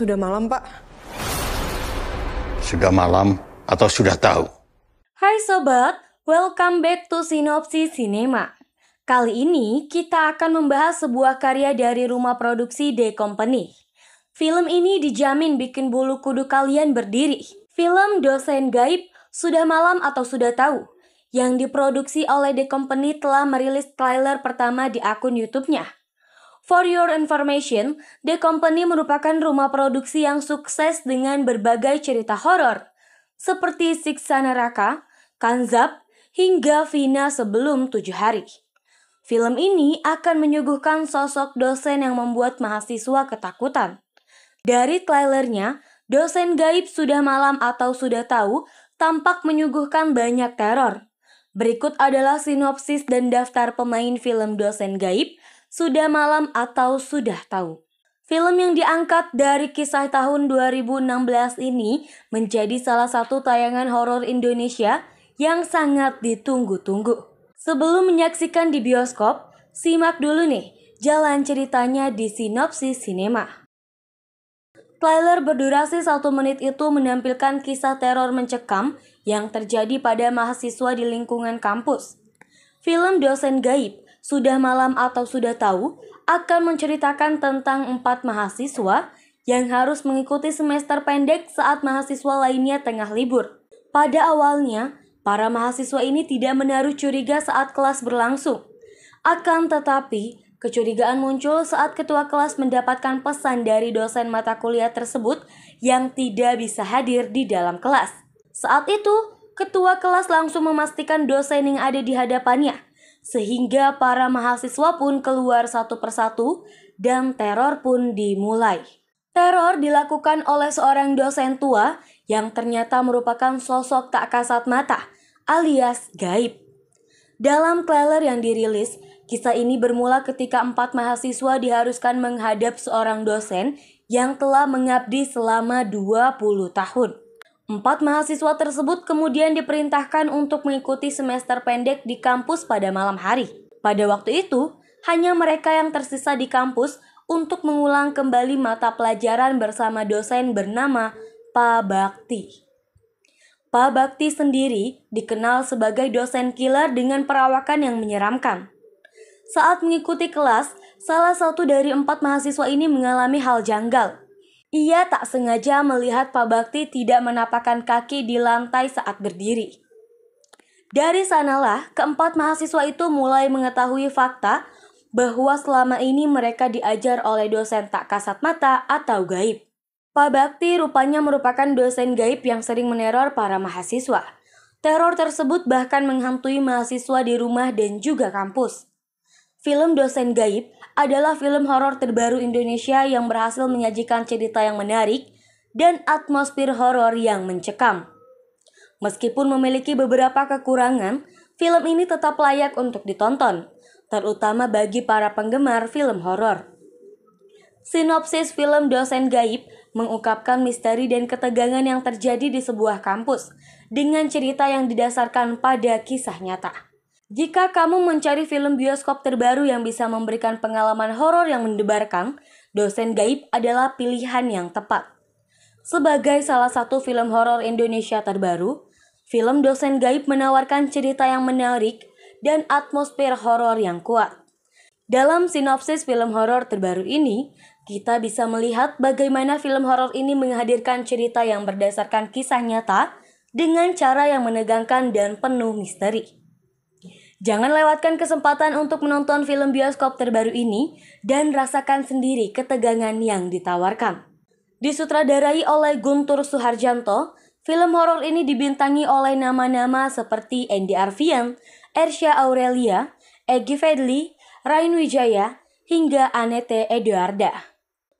Sudah malam, Pak. Sudah malam atau sudah tahu? Hai Sobat, welcome back to Sinopsis Cinema. Kali ini kita akan membahas sebuah karya dari rumah produksi The Company. Film ini dijamin bikin bulu kudu kalian berdiri. Film Dosen Gaib, Sudah Malam atau Sudah Tahu, yang diproduksi oleh The Company telah merilis trailer pertama di akun YouTube-nya. For your information, The Company merupakan rumah produksi yang sukses dengan berbagai cerita horor, seperti Siksa Neraka, Kanzab, hingga Vina sebelum tujuh hari. Film ini akan menyuguhkan sosok dosen yang membuat mahasiswa ketakutan. Dari trailernya, dosen gaib sudah malam atau sudah tahu tampak menyuguhkan banyak teror. Berikut adalah sinopsis dan daftar pemain film dosen gaib sudah Malam atau Sudah Tahu. Film yang diangkat dari kisah tahun 2016 ini menjadi salah satu tayangan horor Indonesia yang sangat ditunggu-tunggu. Sebelum menyaksikan di bioskop, simak dulu nih jalan ceritanya di sinopsis sinema. Trailer berdurasi satu menit itu menampilkan kisah teror mencekam yang terjadi pada mahasiswa di lingkungan kampus. Film Dosen Gaib sudah malam atau sudah tahu akan menceritakan tentang empat mahasiswa yang harus mengikuti semester pendek saat mahasiswa lainnya tengah libur. Pada awalnya, para mahasiswa ini tidak menaruh curiga saat kelas berlangsung. Akan tetapi, Kecurigaan muncul saat ketua kelas mendapatkan pesan dari dosen mata kuliah tersebut yang tidak bisa hadir di dalam kelas. Saat itu, ketua kelas langsung memastikan dosen yang ada di hadapannya sehingga para mahasiswa pun keluar satu persatu dan teror pun dimulai. Teror dilakukan oleh seorang dosen tua yang ternyata merupakan sosok tak kasat mata alias gaib. Dalam trailer yang dirilis, kisah ini bermula ketika empat mahasiswa diharuskan menghadap seorang dosen yang telah mengabdi selama 20 tahun. Empat mahasiswa tersebut kemudian diperintahkan untuk mengikuti semester pendek di kampus pada malam hari. Pada waktu itu, hanya mereka yang tersisa di kampus untuk mengulang kembali mata pelajaran bersama dosen bernama Pak Bakti. Pak Bakti sendiri dikenal sebagai dosen killer dengan perawakan yang menyeramkan. Saat mengikuti kelas, salah satu dari empat mahasiswa ini mengalami hal janggal. Ia tak sengaja melihat Pak Bakti tidak menapakkan kaki di lantai saat berdiri. Dari sanalah keempat mahasiswa itu mulai mengetahui fakta bahwa selama ini mereka diajar oleh dosen tak kasat mata atau gaib. Pak Bakti rupanya merupakan dosen gaib yang sering meneror para mahasiswa. Teror tersebut bahkan menghantui mahasiswa di rumah dan juga kampus. Film Dosen Gaib adalah film horor terbaru Indonesia yang berhasil menyajikan cerita yang menarik dan atmosfer horor yang mencekam. Meskipun memiliki beberapa kekurangan, film ini tetap layak untuk ditonton, terutama bagi para penggemar film horor. Sinopsis film Dosen Gaib mengungkapkan misteri dan ketegangan yang terjadi di sebuah kampus dengan cerita yang didasarkan pada kisah nyata. Jika kamu mencari film bioskop terbaru yang bisa memberikan pengalaman horor yang mendebarkan, Dosen Gaib adalah pilihan yang tepat. Sebagai salah satu film horor Indonesia terbaru, film Dosen Gaib menawarkan cerita yang menarik dan atmosfer horor yang kuat. Dalam sinopsis film horor terbaru ini, kita bisa melihat bagaimana film horor ini menghadirkan cerita yang berdasarkan kisah nyata dengan cara yang menegangkan dan penuh misteri. Jangan lewatkan kesempatan untuk menonton film bioskop terbaru ini dan rasakan sendiri ketegangan yang ditawarkan. Disutradarai oleh Guntur Suharjanto, film horor ini dibintangi oleh nama-nama seperti Andy Arfian, Ersha Aurelia, Egi Fedli, Rain Wijaya, hingga Anete Eduarda.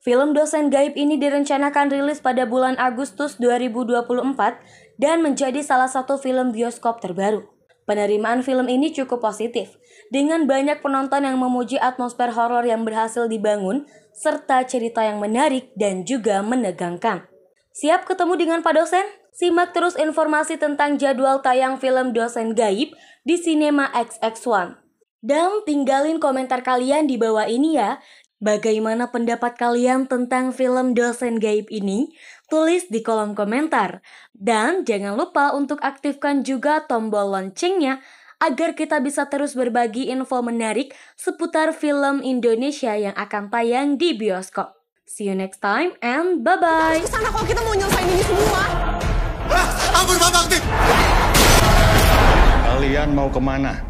Film Dosen Gaib ini direncanakan rilis pada bulan Agustus 2024 dan menjadi salah satu film bioskop terbaru. Penerimaan film ini cukup positif, dengan banyak penonton yang memuji atmosfer horor yang berhasil dibangun, serta cerita yang menarik dan juga menegangkan. Siap ketemu dengan Pak Dosen? Simak terus informasi tentang jadwal tayang film Dosen Gaib di Cinema XX1. Dan tinggalin komentar kalian di bawah ini ya. Bagaimana pendapat kalian tentang film Dosen Gaib ini? tulis di kolom komentar. Dan jangan lupa untuk aktifkan juga tombol loncengnya agar kita bisa terus berbagi info menarik seputar film Indonesia yang akan tayang di bioskop. See you next time and bye-bye. Sana kalau kita mau nyelesain ini semua. Ah, ampun Pak Bakti. Kalian mau kemana?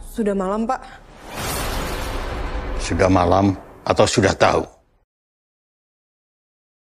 Sudah malam, Pak. Sudah malam atau sudah tahu?